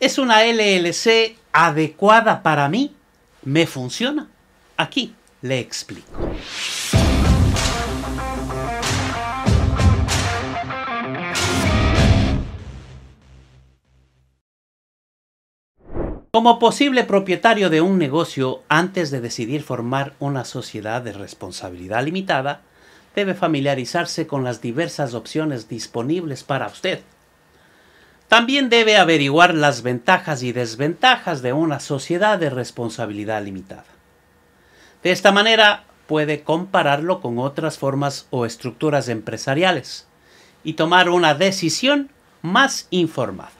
¿Es una LLC adecuada para mí? ¿Me funciona? Aquí le explico. Como posible propietario de un negocio, antes de decidir formar una sociedad de responsabilidad limitada, debe familiarizarse con las diversas opciones disponibles para usted también debe averiguar las ventajas y desventajas de una sociedad de responsabilidad limitada. De esta manera puede compararlo con otras formas o estructuras empresariales y tomar una decisión más informada.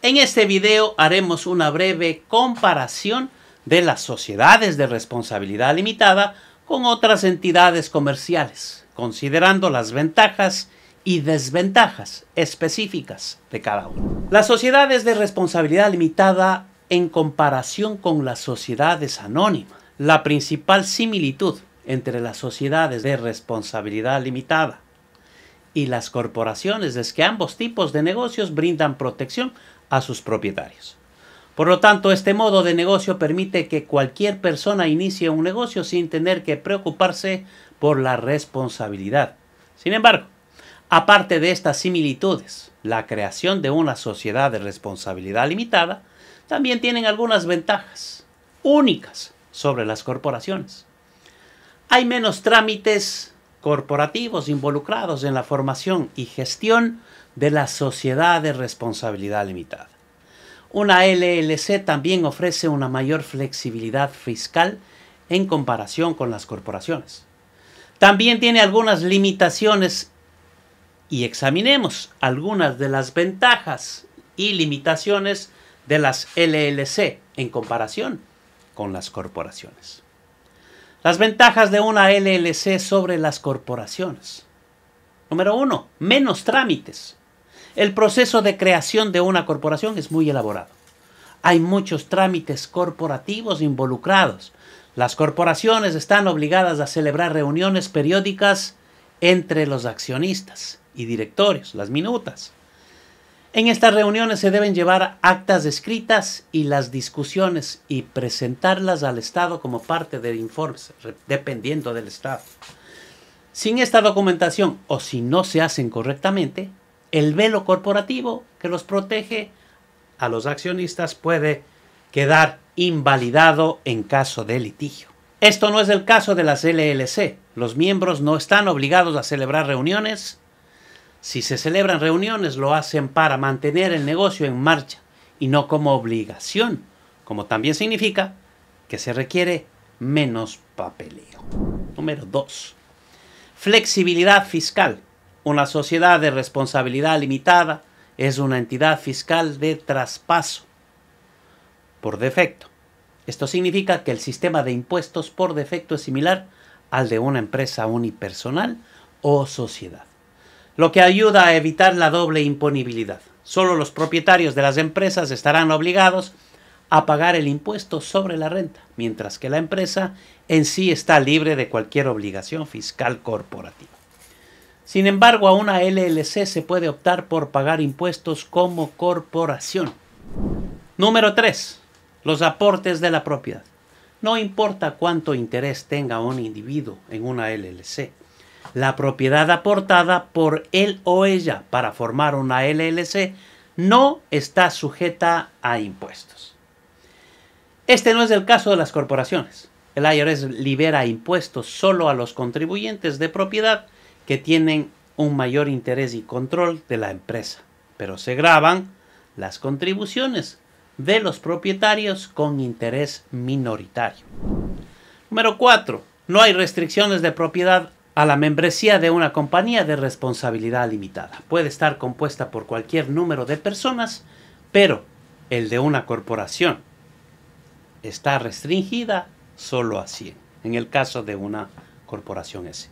En este video haremos una breve comparación de las sociedades de responsabilidad limitada con otras entidades comerciales, considerando las ventajas y desventajas específicas de cada uno. Las sociedades de responsabilidad limitada en comparación con las sociedades anónimas. La principal similitud entre las sociedades de responsabilidad limitada y las corporaciones es que ambos tipos de negocios brindan protección a sus propietarios. Por lo tanto, este modo de negocio permite que cualquier persona inicie un negocio sin tener que preocuparse por la responsabilidad. Sin embargo, Aparte de estas similitudes, la creación de una sociedad de responsabilidad limitada también tiene algunas ventajas únicas sobre las corporaciones. Hay menos trámites corporativos involucrados en la formación y gestión de la sociedad de responsabilidad limitada. Una LLC también ofrece una mayor flexibilidad fiscal en comparación con las corporaciones. También tiene algunas limitaciones y examinemos algunas de las ventajas y limitaciones de las LLC en comparación con las corporaciones. Las ventajas de una LLC sobre las corporaciones. Número uno, Menos trámites. El proceso de creación de una corporación es muy elaborado. Hay muchos trámites corporativos involucrados. Las corporaciones están obligadas a celebrar reuniones periódicas entre los accionistas y directores, las minutas. En estas reuniones se deben llevar actas escritas y las discusiones y presentarlas al Estado como parte del informes dependiendo del Estado. Sin esta documentación o si no se hacen correctamente, el velo corporativo que los protege a los accionistas puede quedar invalidado en caso de litigio. Esto no es el caso de las LLC. Los miembros no están obligados a celebrar reuniones si se celebran reuniones, lo hacen para mantener el negocio en marcha y no como obligación, como también significa que se requiere menos papeleo. Número 2. Flexibilidad fiscal. Una sociedad de responsabilidad limitada es una entidad fiscal de traspaso por defecto. Esto significa que el sistema de impuestos por defecto es similar al de una empresa unipersonal o sociedad lo que ayuda a evitar la doble imponibilidad. Solo los propietarios de las empresas estarán obligados a pagar el impuesto sobre la renta, mientras que la empresa en sí está libre de cualquier obligación fiscal corporativa. Sin embargo, a una LLC se puede optar por pagar impuestos como corporación. Número 3. Los aportes de la propiedad. No importa cuánto interés tenga un individuo en una LLC, la propiedad aportada por él o ella para formar una LLC no está sujeta a impuestos. Este no es el caso de las corporaciones. El IRS libera impuestos solo a los contribuyentes de propiedad que tienen un mayor interés y control de la empresa, pero se graban las contribuciones de los propietarios con interés minoritario. Número 4. No hay restricciones de propiedad a la membresía de una compañía de responsabilidad limitada. Puede estar compuesta por cualquier número de personas, pero el de una corporación está restringida solo a 100, en el caso de una corporación S.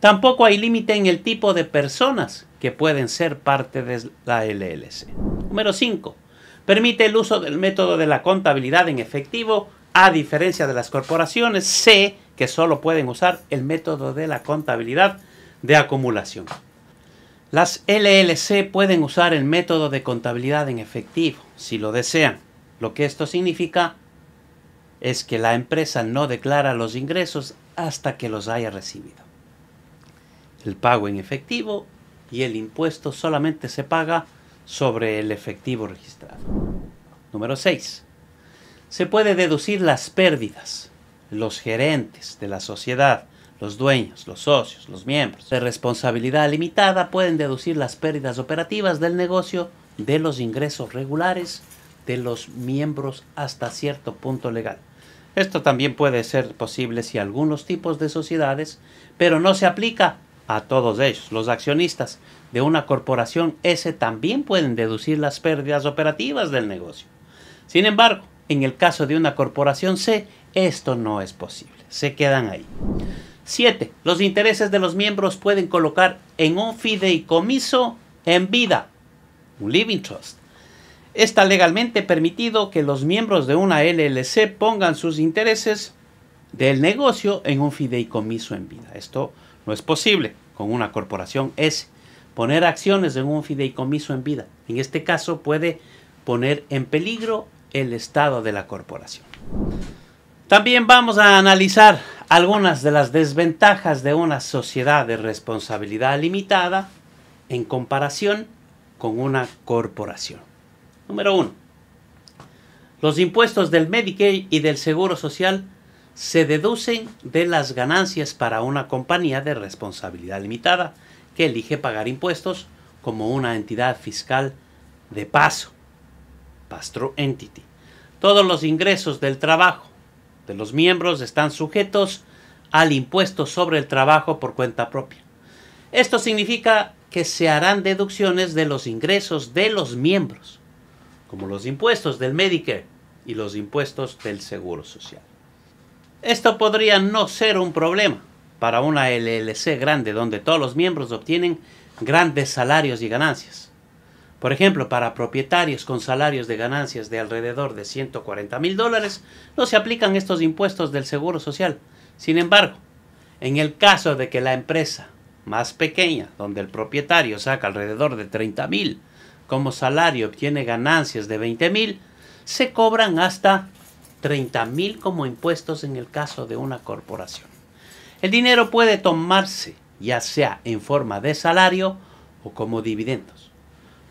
Tampoco hay límite en el tipo de personas que pueden ser parte de la LLC. Número 5. Permite el uso del método de la contabilidad en efectivo, a diferencia de las corporaciones C, que solo pueden usar el método de la contabilidad de acumulación. Las LLC pueden usar el método de contabilidad en efectivo si lo desean. Lo que esto significa es que la empresa no declara los ingresos hasta que los haya recibido. El pago en efectivo y el impuesto solamente se paga sobre el efectivo registrado. Número 6. Se puede deducir las pérdidas los gerentes de la sociedad, los dueños, los socios, los miembros de responsabilidad limitada pueden deducir las pérdidas operativas del negocio de los ingresos regulares de los miembros hasta cierto punto legal. Esto también puede ser posible si algunos tipos de sociedades, pero no se aplica a todos ellos. Los accionistas de una corporación S también pueden deducir las pérdidas operativas del negocio. Sin embargo, en el caso de una corporación C, esto no es posible. Se quedan ahí. 7. Los intereses de los miembros pueden colocar en un fideicomiso en vida, un living trust. Está legalmente permitido que los miembros de una LLC pongan sus intereses del negocio en un fideicomiso en vida. Esto no es posible con una corporación S. Poner acciones en un fideicomiso en vida. En este caso puede poner en peligro el estado de la corporación. También vamos a analizar algunas de las desventajas de una sociedad de responsabilidad limitada en comparación con una corporación. Número uno. Los impuestos del Medicaid y del Seguro Social se deducen de las ganancias para una compañía de responsabilidad limitada que elige pagar impuestos como una entidad fiscal de paso, Pastro Entity. Todos los ingresos del trabajo de los miembros están sujetos al impuesto sobre el trabajo por cuenta propia. Esto significa que se harán deducciones de los ingresos de los miembros, como los impuestos del Medicare y los impuestos del Seguro Social. Esto podría no ser un problema para una LLC grande donde todos los miembros obtienen grandes salarios y ganancias. Por ejemplo, para propietarios con salarios de ganancias de alrededor de 140 mil dólares, no se aplican estos impuestos del Seguro Social. Sin embargo, en el caso de que la empresa más pequeña, donde el propietario saca alrededor de 30 mil como salario, obtiene ganancias de 20 mil, se cobran hasta 30 mil como impuestos en el caso de una corporación. El dinero puede tomarse ya sea en forma de salario o como dividendos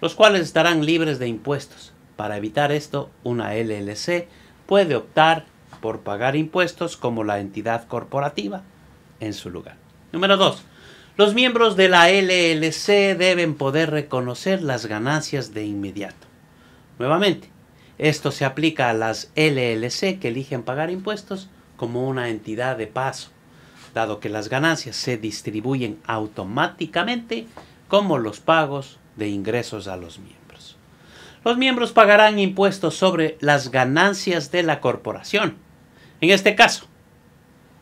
los cuales estarán libres de impuestos. Para evitar esto, una LLC puede optar por pagar impuestos como la entidad corporativa en su lugar. Número 2. Los miembros de la LLC deben poder reconocer las ganancias de inmediato. Nuevamente, esto se aplica a las LLC que eligen pagar impuestos como una entidad de paso, dado que las ganancias se distribuyen automáticamente como los pagos de ingresos a los miembros. Los miembros pagarán impuestos sobre las ganancias de la corporación. En este caso,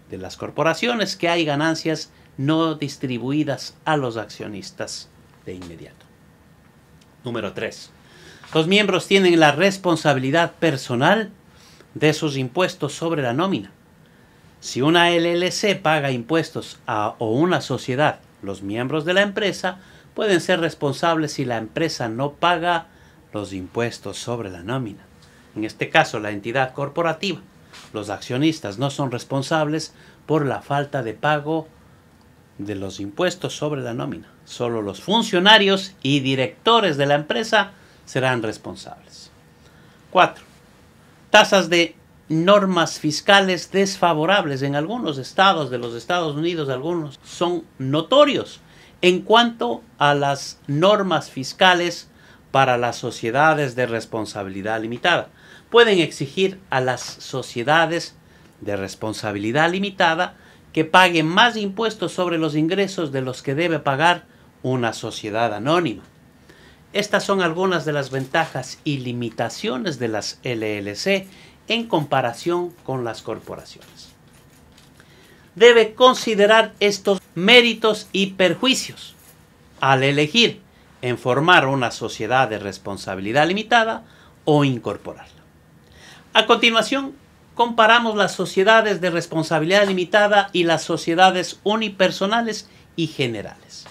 de las corporaciones que hay ganancias no distribuidas a los accionistas de inmediato. Número 3. Los miembros tienen la responsabilidad personal de sus impuestos sobre la nómina. Si una LLC paga impuestos a, o una sociedad, los miembros de la empresa pueden ser responsables si la empresa no paga los impuestos sobre la nómina. En este caso, la entidad corporativa. Los accionistas no son responsables por la falta de pago de los impuestos sobre la nómina. Solo los funcionarios y directores de la empresa serán responsables. 4. Tasas de normas fiscales desfavorables en algunos estados de los Estados Unidos, algunos son notorios en cuanto a las normas fiscales para las sociedades de responsabilidad limitada. Pueden exigir a las sociedades de responsabilidad limitada que paguen más impuestos sobre los ingresos de los que debe pagar una sociedad anónima. Estas son algunas de las ventajas y limitaciones de las LLC en comparación con las corporaciones debe considerar estos méritos y perjuicios al elegir en formar una sociedad de responsabilidad limitada o incorporarla. A continuación, comparamos las sociedades de responsabilidad limitada y las sociedades unipersonales y generales.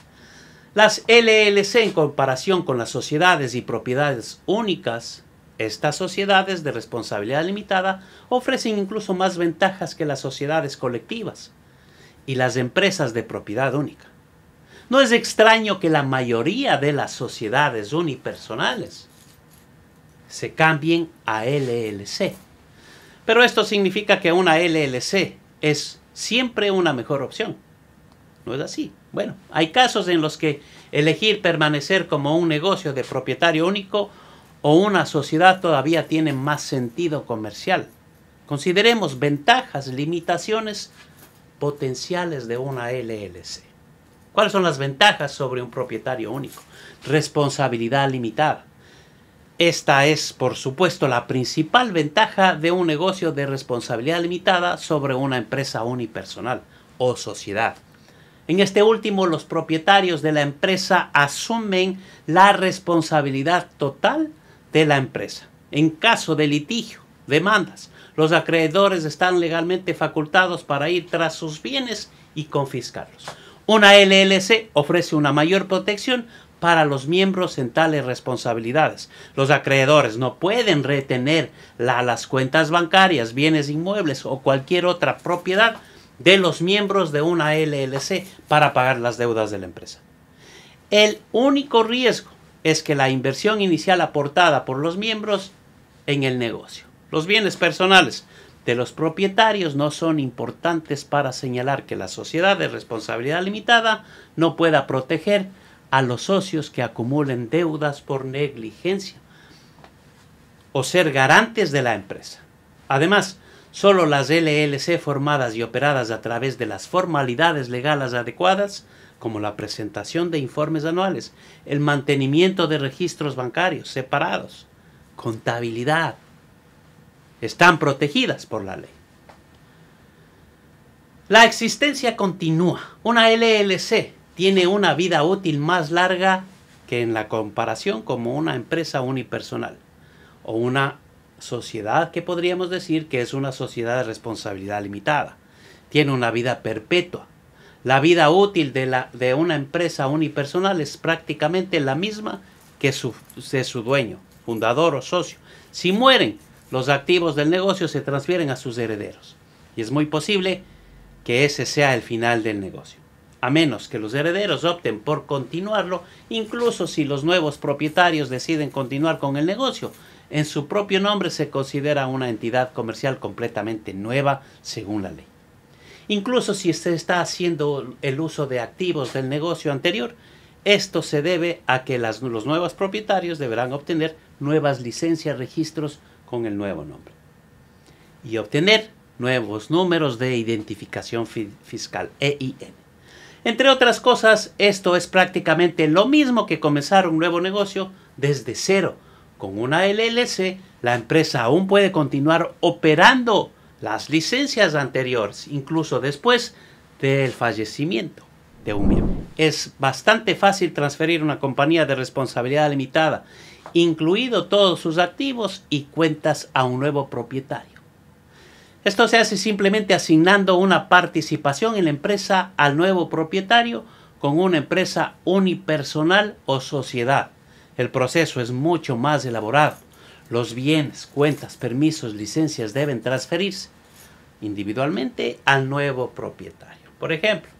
Las LLC en comparación con las sociedades y propiedades únicas estas sociedades de responsabilidad limitada ofrecen incluso más ventajas que las sociedades colectivas y las empresas de propiedad única. No es extraño que la mayoría de las sociedades unipersonales se cambien a LLC. Pero esto significa que una LLC es siempre una mejor opción. No es así. Bueno, hay casos en los que elegir permanecer como un negocio de propietario único o una sociedad todavía tiene más sentido comercial. Consideremos ventajas, limitaciones potenciales de una LLC. ¿Cuáles son las ventajas sobre un propietario único? Responsabilidad limitada. Esta es, por supuesto, la principal ventaja de un negocio de responsabilidad limitada sobre una empresa unipersonal o sociedad. En este último, los propietarios de la empresa asumen la responsabilidad total de la empresa. En caso de litigio, demandas, los acreedores están legalmente facultados para ir tras sus bienes y confiscarlos. Una LLC ofrece una mayor protección para los miembros en tales responsabilidades. Los acreedores no pueden retener las cuentas bancarias, bienes inmuebles o cualquier otra propiedad de los miembros de una LLC para pagar las deudas de la empresa. El único riesgo es que la inversión inicial aportada por los miembros en el negocio. Los bienes personales de los propietarios no son importantes para señalar que la sociedad de responsabilidad limitada no pueda proteger a los socios que acumulen deudas por negligencia o ser garantes de la empresa. Además, solo las LLC formadas y operadas a través de las formalidades legales adecuadas como la presentación de informes anuales, el mantenimiento de registros bancarios separados, contabilidad, están protegidas por la ley. La existencia continúa. Una LLC tiene una vida útil más larga que en la comparación como una empresa unipersonal o una sociedad que podríamos decir que es una sociedad de responsabilidad limitada. Tiene una vida perpetua la vida útil de, una empresa unipersonal es prácticamente la misma que de su dueño, fundador o socio. Si mueren, los activos del negocio se transfieren a sus herederos. Y es muy posible que ese sea el final del negocio. A menos que los herederos opten por continuarlo, incluso si los nuevos propietarios deciden continuar con el negocio, en su propio nombre se considera una entidad comercial completamente nueva según la ley. Incluso si se está haciendo el uso de activos del negocio anterior, esto se debe a que los nuevos propietarios deberán obtener nuevas licencias, registros con el nuevo nombre y obtener nuevos números de identificación fiscal EIN. Entre otras cosas, esto es prácticamente lo mismo que comenzar un nuevo negocio desde cero. Con una LLC, la empresa aún puede continuar operando las licencias anteriores, incluso después del fallecimiento de un miembro. Es bastante fácil transferir una compañía de responsabilidad limitada, incluido todos sus activos y cuentas a un nuevo propietario. Esto se hace simplemente asignando una participación en la empresa al nuevo propietario con una empresa unipersonal o sociedad. El proceso es mucho más elaborado los bienes, cuentas, permisos, licencias deben transferirse individualmente al nuevo propietario. Por ejemplo,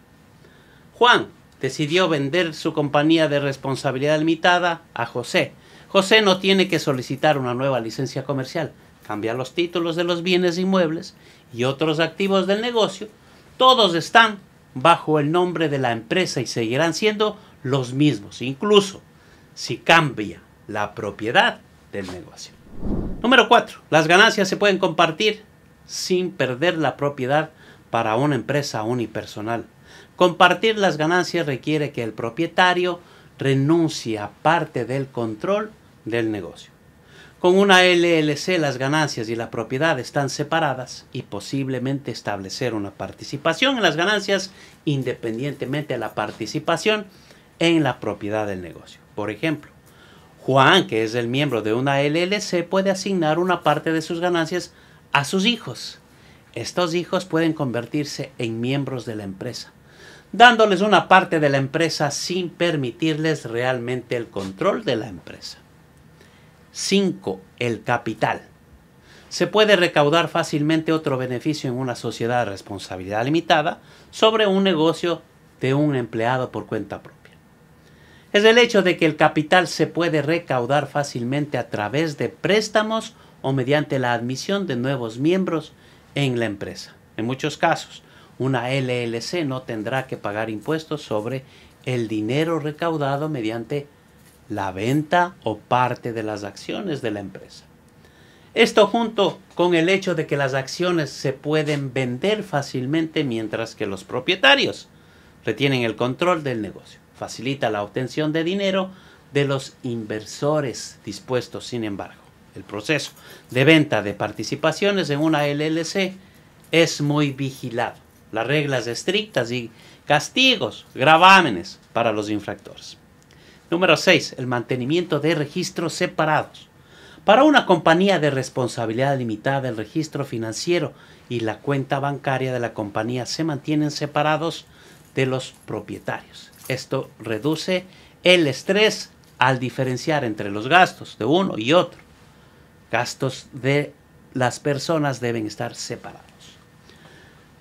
Juan decidió vender su compañía de responsabilidad limitada a José. José no tiene que solicitar una nueva licencia comercial, Cambia los títulos de los bienes inmuebles y otros activos del negocio. Todos están bajo el nombre de la empresa y seguirán siendo los mismos, incluso si cambia la propiedad del negocio. Número 4. Las ganancias se pueden compartir sin perder la propiedad para una empresa unipersonal. Compartir las ganancias requiere que el propietario renuncie a parte del control del negocio. Con una LLC las ganancias y la propiedad están separadas y posiblemente establecer una participación en las ganancias independientemente de la participación en la propiedad del negocio. Por ejemplo, Juan, que es el miembro de una LLC, puede asignar una parte de sus ganancias a sus hijos. Estos hijos pueden convertirse en miembros de la empresa, dándoles una parte de la empresa sin permitirles realmente el control de la empresa. 5. El capital. Se puede recaudar fácilmente otro beneficio en una sociedad de responsabilidad limitada sobre un negocio de un empleado por cuenta propia es el hecho de que el capital se puede recaudar fácilmente a través de préstamos o mediante la admisión de nuevos miembros en la empresa. En muchos casos, una LLC no tendrá que pagar impuestos sobre el dinero recaudado mediante la venta o parte de las acciones de la empresa. Esto junto con el hecho de que las acciones se pueden vender fácilmente mientras que los propietarios retienen el control del negocio facilita la obtención de dinero de los inversores dispuestos, sin embargo. El proceso de venta de participaciones en una LLC es muy vigilado. Las reglas estrictas y castigos, gravámenes para los infractores. Número 6. El mantenimiento de registros separados. Para una compañía de responsabilidad limitada, el registro financiero y la cuenta bancaria de la compañía se mantienen separados de los propietarios. Esto reduce el estrés al diferenciar entre los gastos de uno y otro. Gastos de las personas deben estar separados.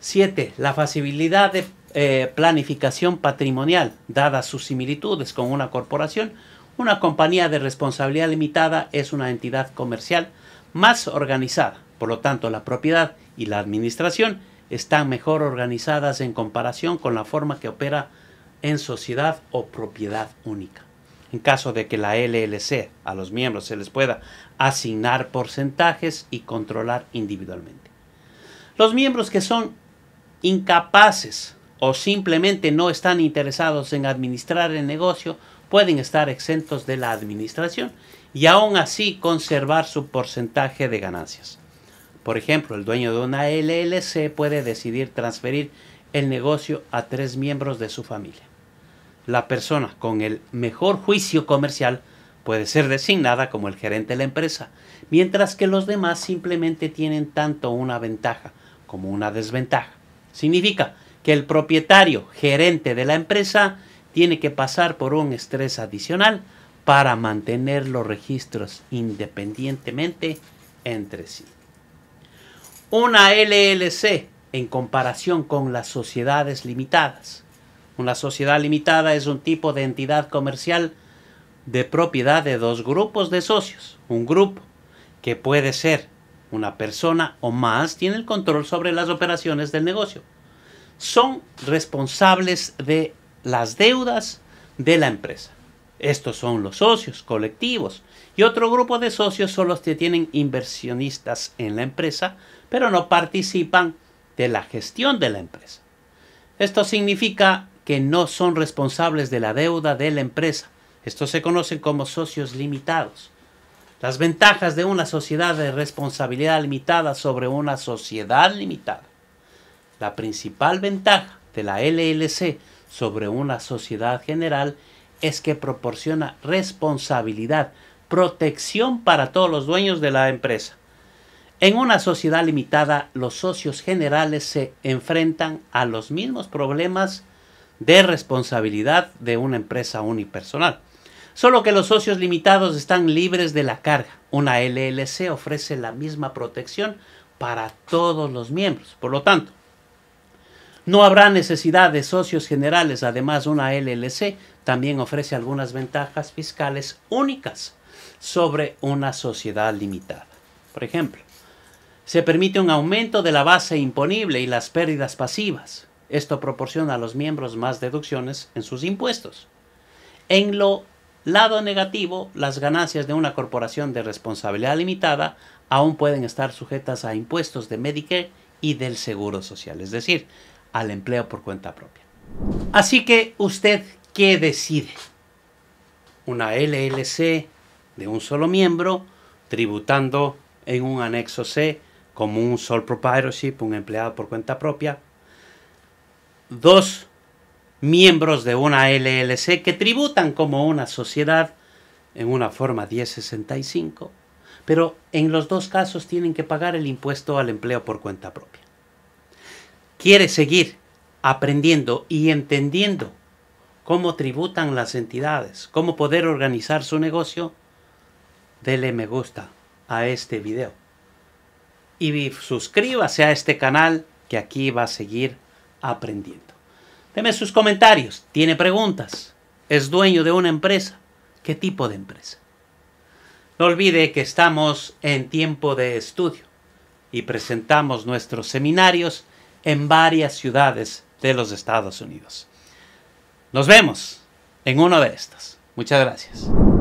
7. La facilidad de eh, planificación patrimonial, dadas sus similitudes con una corporación, una compañía de responsabilidad limitada es una entidad comercial más organizada. Por lo tanto, la propiedad y la administración están mejor organizadas en comparación con la forma que opera en sociedad o propiedad única. En caso de que la LLC a los miembros se les pueda asignar porcentajes y controlar individualmente. Los miembros que son incapaces o simplemente no están interesados en administrar el negocio pueden estar exentos de la administración y aún así conservar su porcentaje de ganancias. Por ejemplo, el dueño de una LLC puede decidir transferir el negocio a tres miembros de su familia la persona con el mejor juicio comercial puede ser designada como el gerente de la empresa, mientras que los demás simplemente tienen tanto una ventaja como una desventaja. Significa que el propietario gerente de la empresa tiene que pasar por un estrés adicional para mantener los registros independientemente entre sí. Una LLC en comparación con las sociedades limitadas una sociedad limitada es un tipo de entidad comercial de propiedad de dos grupos de socios. Un grupo, que puede ser una persona o más, tiene el control sobre las operaciones del negocio. Son responsables de las deudas de la empresa. Estos son los socios colectivos. Y otro grupo de socios son los que tienen inversionistas en la empresa, pero no participan de la gestión de la empresa. Esto significa que no son responsables de la deuda de la empresa. Estos se conocen como socios limitados. Las ventajas de una sociedad de responsabilidad limitada sobre una sociedad limitada. La principal ventaja de la LLC sobre una sociedad general es que proporciona responsabilidad, protección para todos los dueños de la empresa. En una sociedad limitada, los socios generales se enfrentan a los mismos problemas de responsabilidad de una empresa unipersonal. Solo que los socios limitados están libres de la carga. Una LLC ofrece la misma protección para todos los miembros. Por lo tanto, no habrá necesidad de socios generales. Además, una LLC también ofrece algunas ventajas fiscales únicas sobre una sociedad limitada. Por ejemplo, se permite un aumento de la base imponible y las pérdidas pasivas. Esto proporciona a los miembros más deducciones en sus impuestos. En lo lado negativo, las ganancias de una corporación de responsabilidad limitada aún pueden estar sujetas a impuestos de Medicare y del Seguro Social, es decir, al empleo por cuenta propia. Así que usted, ¿qué decide? Una LLC de un solo miembro, tributando en un anexo C como un sole proprietorship, un empleado por cuenta propia, dos miembros de una LLC que tributan como una sociedad en una forma 1065, pero en los dos casos tienen que pagar el impuesto al empleo por cuenta propia. ¿Quiere seguir aprendiendo y entendiendo cómo tributan las entidades, cómo poder organizar su negocio? Dele me gusta a este video y suscríbase a este canal que aquí va a seguir aprendiendo. Deme sus comentarios. ¿Tiene preguntas? ¿Es dueño de una empresa? ¿Qué tipo de empresa? No olvide que estamos en tiempo de estudio y presentamos nuestros seminarios en varias ciudades de los Estados Unidos. Nos vemos en uno de estos. Muchas gracias.